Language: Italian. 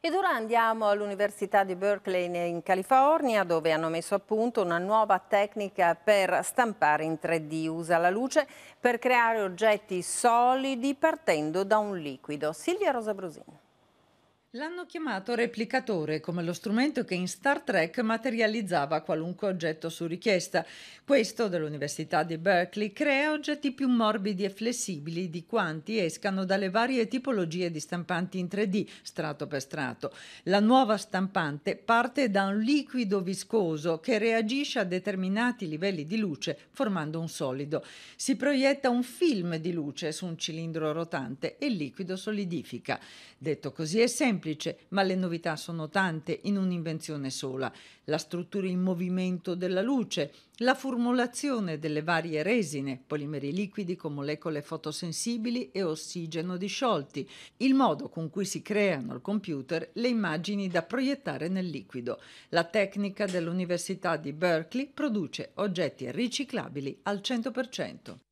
Ed ora andiamo all'Università di Berkeley in California dove hanno messo a punto una nuova tecnica per stampare in 3D. Usa la luce per creare oggetti solidi partendo da un liquido. Silvia Rosa Brusino. L'hanno chiamato replicatore come lo strumento che in Star Trek materializzava qualunque oggetto su richiesta. Questo dell'Università di Berkeley crea oggetti più morbidi e flessibili di quanti escano dalle varie tipologie di stampanti in 3D, strato per strato. La nuova stampante parte da un liquido viscoso che reagisce a determinati livelli di luce formando un solido. Si proietta un film di luce su un cilindro rotante e il liquido solidifica. Detto così è semplice semplice, ma le novità sono tante in un'invenzione sola. La struttura in movimento della luce, la formulazione delle varie resine, polimeri liquidi con molecole fotosensibili e ossigeno disciolti, il modo con cui si creano al computer le immagini da proiettare nel liquido. La tecnica dell'Università di Berkeley produce oggetti riciclabili al 100%.